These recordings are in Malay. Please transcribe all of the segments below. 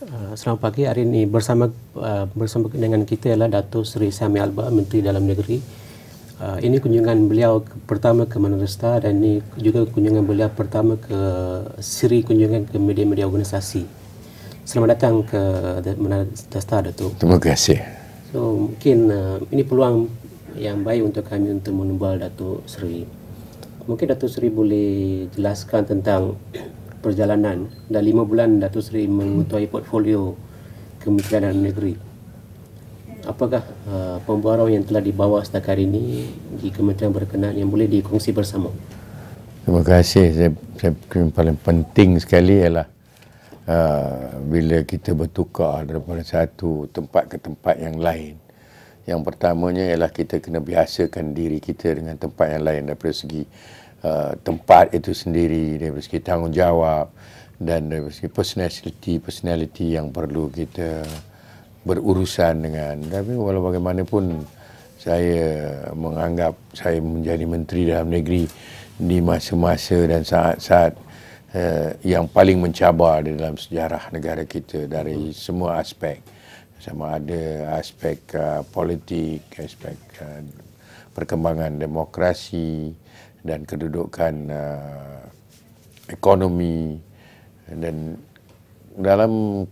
Uh, selamat pagi hari ini bersama uh, bersama dengan kita ialah Dato Sri Sami Alba Menteri Dalam Negeri. Uh, ini kunjungan beliau ke, pertama ke Manresta dan ini juga kunjungan beliau pertama ke siri kunjungan ke media-media organisasi. Selamat datang ke Manresta Dato. Terima kasih. So mungkin uh, ini peluang yang baik untuk kami untuk menumbal Dato Sri. Mungkin Dato Sri boleh jelaskan tentang perjalanan dan lima bulan Datuk Seri mengutuai portfolio Kementerian Dalam Negeri. Apakah uh, pembaharuan yang telah dibawa setakat ini di kementerian berkenaan yang boleh dikongsi bersama? Terima kasih. Saya, saya yang paling penting sekali ialah uh, bila kita bertukar daripada satu tempat ke tempat yang lain. Yang pertamanya ialah kita kena biasakan diri kita dengan tempat yang lain daripada segi uh, tempat itu sendiri dari segi tanggungjawab dan dari segi personality personality yang perlu kita berurusan dengan tapi walau bagaimanapun saya menganggap saya menjadi menteri dalam negeri di masa-masa dan saat-saat uh, yang paling mencabar di dalam sejarah negara kita dari semua aspek sama ada aspek uh, politik aspek uh, perkembangan demokrasi dan kedudukan uh, ekonomi dan dalam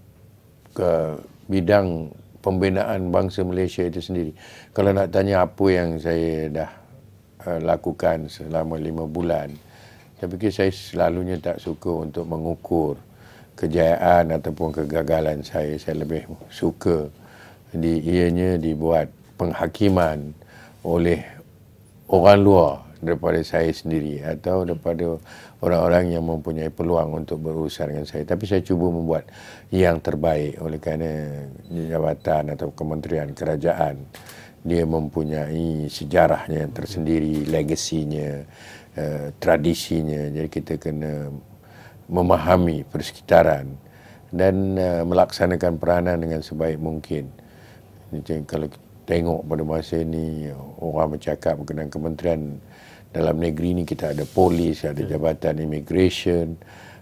ke bidang pembinaan bangsa Malaysia itu sendiri. Kalau nak tanya apa yang saya dah uh, lakukan selama lima bulan, saya fikir saya selalunya tak suka untuk mengukur kejayaan ataupun kegagalan saya. Saya lebih suka di ianya dibuat penghakiman oleh orang luar daripada saya sendiri atau daripada orang-orang yang mempunyai peluang untuk berurusan dengan saya. Tapi saya cuba membuat yang terbaik oleh kerana jabatan atau kementerian kerajaan dia mempunyai sejarahnya yang tersendiri, legasinya, eh, tradisinya. Jadi kita kena memahami persekitaran dan eh, melaksanakan peranan dengan sebaik mungkin. Jadi kalau tengok pada masa ini orang bercakap berkenaan kementerian dalam negeri ini kita ada polis, ada hmm. jabatan immigration,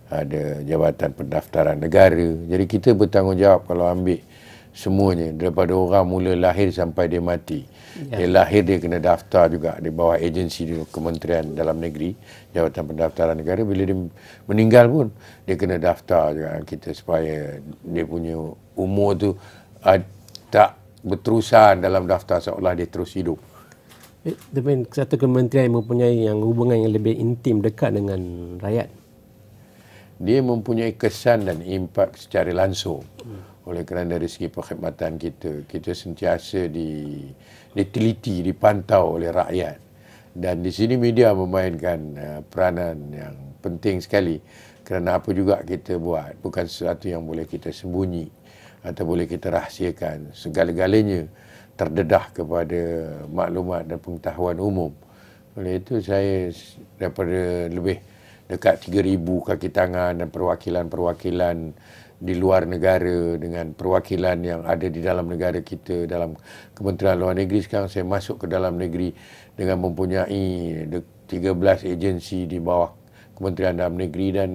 ada jabatan pendaftaran negara. Jadi kita bertanggungjawab kalau ambil semuanya daripada orang mula lahir sampai dia mati. Ya. Dia lahir dia kena daftar juga di bawah agensi di kementerian dalam negeri, jabatan pendaftaran negara. Bila dia meninggal pun dia kena daftar juga kita supaya dia punya umur tu ah, tak berterusan dalam daftar seolah dia terus hidup. Eh, tapi satu kementerian yang mempunyai yang hubungan yang lebih intim dekat dengan rakyat. Dia mempunyai kesan dan impak secara langsung. Oleh kerana dari segi perkhidmatan kita, kita sentiasa di diteliti, dipantau oleh rakyat. Dan di sini media memainkan eh, peranan yang penting sekali kerana apa juga kita buat bukan sesuatu yang boleh kita sembunyi atau boleh kita rahsiakan segala-galanya terdedah kepada maklumat dan pengetahuan umum. Oleh itu saya daripada lebih dekat 3,000 kaki tangan dan perwakilan-perwakilan di luar negara dengan perwakilan yang ada di dalam negara kita dalam Kementerian Luar Negeri sekarang saya masuk ke dalam negeri dengan mempunyai 13 agensi di bawah Kementerian Dalam Negeri dan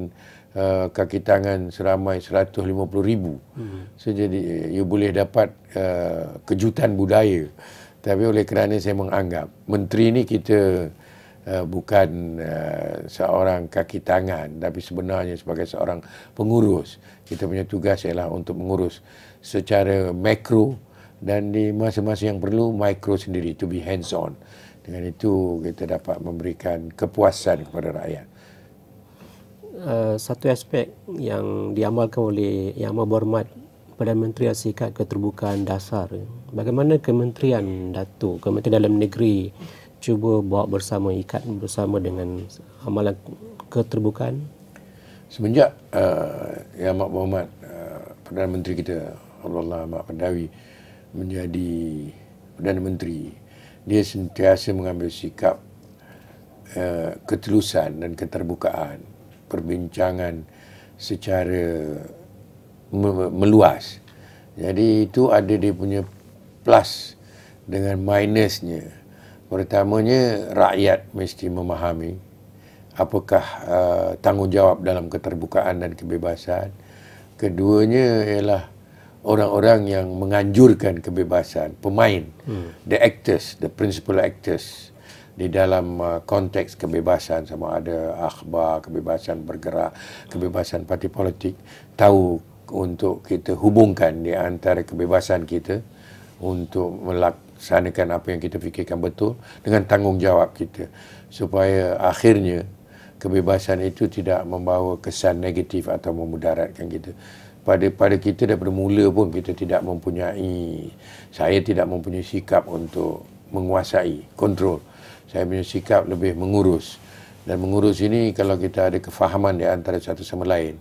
uh, kaki tangan seramai 150 ribu. Hmm. So, jadi you boleh dapat uh, kejutan budaya. Tapi oleh kerana saya menganggap menteri ni kita uh, bukan uh, seorang kaki tangan tapi sebenarnya sebagai seorang pengurus. Kita punya tugas ialah untuk mengurus secara makro dan di masa-masa yang perlu mikro sendiri to be hands on. Dengan itu kita dapat memberikan kepuasan kepada rakyat. Uh, satu aspek yang diamalkan oleh Yang Amat Berhormat Perdana Menteri Asyikat Keterbukaan Dasar. Bagaimana Kementerian datuk Kementerian Dalam Negeri cuba bawa bersama, ikat bersama dengan amalan keterbukaan? Semenjak uh, Yang Amat Berhormat uh, Perdana Menteri kita, Allah Amat Pendawi, menjadi Perdana Menteri, dia sentiasa mengambil sikap uh, ketulusan dan keterbukaan perbincangan secara me- meluas. Jadi itu ada dia punya plus dengan minusnya. Pertamanya rakyat mesti memahami apakah uh, tanggungjawab dalam keterbukaan dan kebebasan. Keduanya ialah orang-orang yang menganjurkan kebebasan, pemain, hmm. the actors, the principal actors di dalam uh, konteks kebebasan sama ada akhbar, kebebasan bergerak, kebebasan parti politik tahu untuk kita hubungkan di antara kebebasan kita untuk melaksanakan apa yang kita fikirkan betul dengan tanggungjawab kita supaya akhirnya kebebasan itu tidak membawa kesan negatif atau memudaratkan kita pada pada kita daripada mula pun kita tidak mempunyai saya tidak mempunyai sikap untuk menguasai kontrol saya punya sikap lebih mengurus dan mengurus ini kalau kita ada kefahaman di antara satu sama lain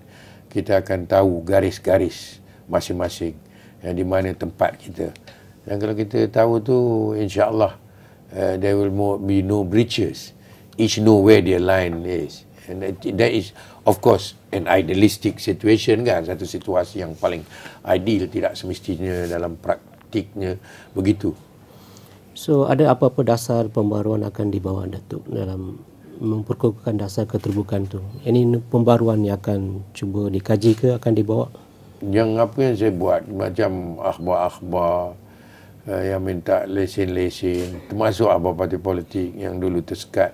kita akan tahu garis-garis masing-masing yang eh, di mana tempat kita dan kalau kita tahu tu insyaallah uh, there will be no breaches each know where their line is and that is of course an idealistic situation kan satu situasi yang paling ideal tidak semestinya dalam praktiknya begitu So ada apa-apa dasar pembaruan akan dibawa Datuk dalam memperkukuhkan dasar keterbukaan tu? Ini pembaruan yang akan cuba dikaji ke akan dibawa? Yang apa yang saya buat macam akhbar-akhbar eh, yang minta lesen-lesen termasuk apa parti politik yang dulu tersekat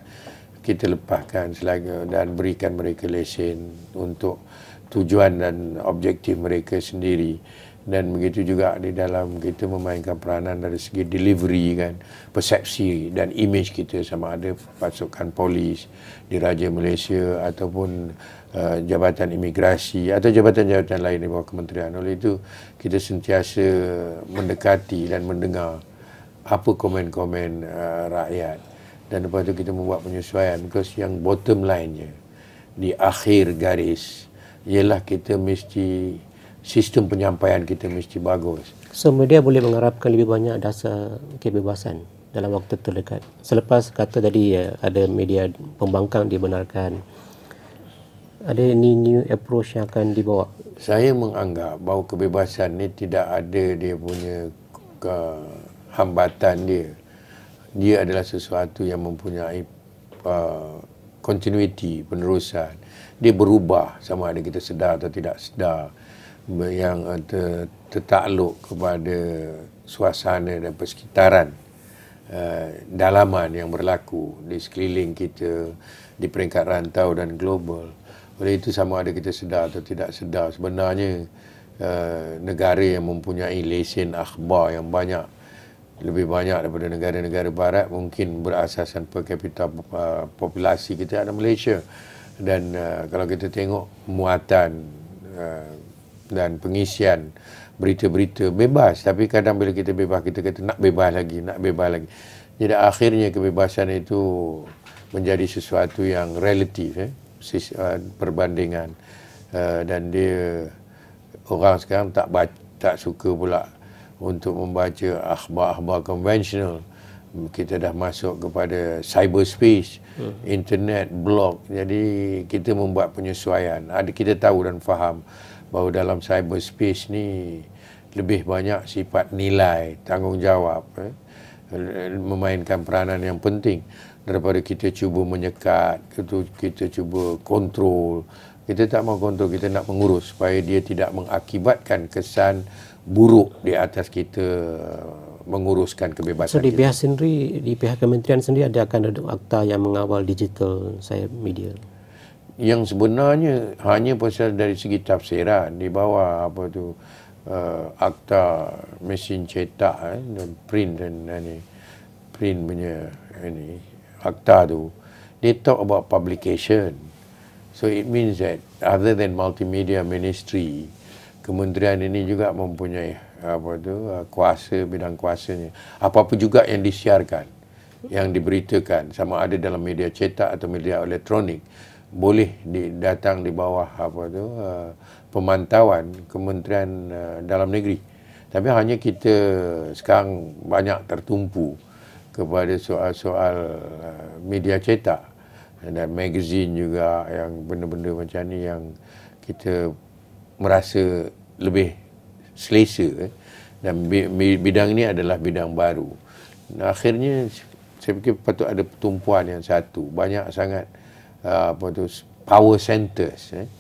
kita lepaskan selaga dan berikan mereka lesen untuk tujuan dan objektif mereka sendiri dan begitu juga di dalam kita memainkan peranan dari segi delivery kan persepsi dan image kita sama ada pasukan polis diraja Malaysia ataupun uh, jabatan imigrasi atau jabatan-jabatan lain di bawah kementerian oleh itu kita sentiasa mendekati dan mendengar apa komen-komen uh, rakyat dan lepas itu kita membuat penyesuaian because yang bottom line-nya di akhir garis ialah kita mesti sistem penyampaian kita mesti bagus. So media boleh mengharapkan lebih banyak dasar kebebasan dalam waktu terdekat. Selepas kata tadi ya, ada media pembangkang dibenarkan. Ada ni new approach yang akan dibawa. Saya menganggap bahawa kebebasan ni tidak ada dia punya ke hambatan dia. Dia adalah sesuatu yang mempunyai uh, continuity penerusan dia berubah sama ada kita sedar atau tidak sedar yang ter, tertakluk kepada suasana dan persekitaran uh, dalaman yang berlaku di sekeliling kita di peringkat rantau dan global. Oleh itu sama ada kita sedar atau tidak sedar sebenarnya uh, negara yang mempunyai lesen akhbar yang banyak lebih banyak daripada negara-negara barat mungkin berasaskan per capita uh, eh, populasi kita ada Malaysia dan uh, kalau kita tengok muatan uh, dan pengisian berita-berita bebas tapi kadang bila kita bebas kita kata nak bebas lagi nak bebas lagi jadi akhirnya kebebasan itu menjadi sesuatu yang relatif eh? Sis, uh, perbandingan uh, dan dia orang sekarang tak baca, tak suka pula untuk membaca akhbar-akhbar konvensional kita dah masuk kepada cyberspace hmm. internet blog jadi kita membuat penyesuaian ada kita tahu dan faham bahawa dalam cyber space ni lebih banyak sifat nilai, tanggungjawab eh, memainkan peranan yang penting daripada kita cuba menyekat, kita, kita cuba kontrol. Kita tak mau kontrol, kita nak mengurus supaya dia tidak mengakibatkan kesan buruk di atas kita menguruskan kebebasan. So di pihak sendiri, di pihak kementerian sendiri ada akan ada akta yang mengawal digital saya media yang sebenarnya hanya pasal dari segi tafsiran di bawah apa tu uh, akta mesin cetak eh, dan eh, print dan ini print punya ini akta tu they talk about publication so it means that other than multimedia ministry kementerian ini juga mempunyai apa tu uh, kuasa bidang kuasanya apa pun juga yang disiarkan yang diberitakan sama ada dalam media cetak atau media elektronik boleh di, datang di bawah apa tu uh, pemantauan Kementerian uh, Dalam Negeri. Tapi hanya kita sekarang banyak tertumpu kepada soal-soal uh, media cetak dan magazine juga yang benda-benda macam ni yang kita merasa lebih selesa dan bidang ini adalah bidang baru. Dan akhirnya saya fikir patut ada pertumpuan yang satu. Banyak sangat Uh, apa tu power centers eh